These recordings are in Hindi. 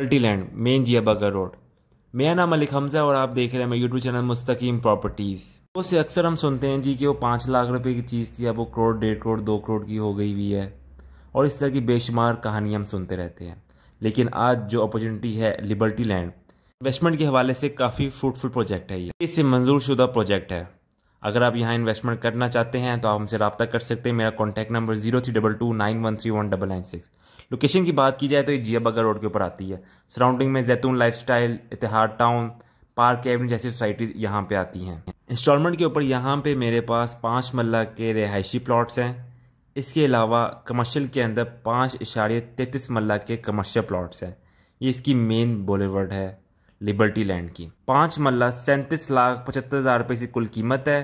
मल्टीलैंड मेन जिया बगर रोड मेरा नाम अलिक हमजा है और आप देख रहे हैं मैं यूट्यूब चैनल मुस्तकीम प्रॉपर्टीज़ तो से अक्सर हम सुनते हैं जी कि वो पाँच लाख रुपए की चीज़ थी अब वो करोड़ डेढ़ करोड़ दो करोड़ की हो गई हुई है और इस तरह की बेशुमार कहानी हम सुनते रहते हैं लेकिन आज जो अपॉर्चुनिटी है लिबर्टी लैंड इन्वेस्टमेंट के हवाले से काफ़ी फ्रूटफुल प्रोजेक्ट है ये इससे मंजूर शुदा प्रोजेक्ट है अगर आप यहाँ इन्वेस्टमेंट करना चाहते हैं तो आप हमसे रबता कर सकते हैं मेरा contact number zero three double two nine one three one double nine six location की बात की जाए तो ये जिया बगर रोड के ऊपर आती है सराउंडिंग में Zaitoon life style Ittehad town park Avon जैसी सोसाइटीज़ यहाँ पर आती हैं इंस्टॉलमेंट के ऊपर यहाँ पर मेरे पास पाँच मल्ला के रिहायशी प्लाट्स हैं इसके अलावा कमर्शियल के अंदर पाँच इशारे तैंतीस मल्ला के कमर्शियल प्लाट्स हैं ये इसकी मेन बॉलीवुड है लिबर्टी लैंड की पाँच मल्ला सैंतीस लाख पचहत्तर हज़ार रुपये की कुल कीमत है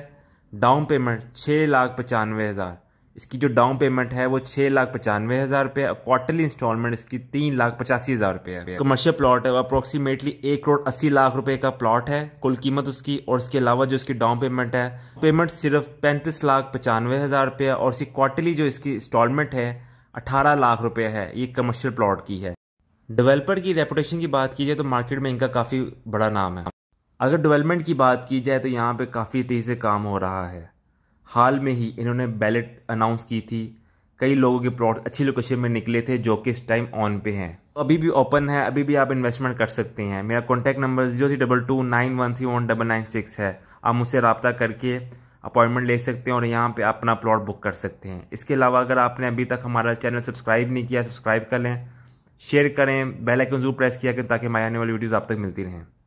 डाउन पेमेंट छः लाख पचानवे हज़ार इसकी जो डाउन पेमेंट है वो छह लाख पचानवे हज़ार और क्वार्टरली इंस्टॉलमेंट इसकी तीन लाख पचासी हज़ार रुपये है कमर्शियल प्लॉट है अप्रोक्सीमेटली एक करोड़ अस्सी लाख रुपए का प्लॉट है कुल कीमत उसकी और इसके अलावा जो इसकी डाउन पेमेंट है पेमेंट सिर्फ पैंतीस लाख पचानवे हज़ार रुपये और इसकी क्वार्टरली जो इसकी इंस्टॉलमेंट है अठारह लाख रुपए है ये कमर्शियल प्लॉट की है डेवलपर की रेपुटेशन की बात की जाए तो मार्केट में इनका काफ़ी बड़ा नाम है अगर डेवलपमेंट की बात की जाए तो यहाँ पे काफ़ी तेज़ी से काम हो रहा है हाल में ही इन्होंने बैलेट अनाउंस की थी कई लोगों के प्लॉट अच्छी लोकेशन में निकले थे जो कि इस टाइम ऑन पे हैं अभी भी ओपन है अभी भी आप इन्वेस्टमेंट कर सकते हैं मेरा contact number zero three double two nine one three one double nine six है आप मुझसे रबता करके अपॉइंटमेंट ले सकते हैं और यहाँ पे अपना प्लॉट बुक कर सकते हैं इसके अलावा अगर आपने अभी तक हमारा चैनल सब्सक्राइब नहीं किया सब्सक्राइब कर लें शेयर करें बेल आइकन जरूर प्रेस किया करें ताकि मैं आने वाली वीडियोज़ आप तक मिलती रहें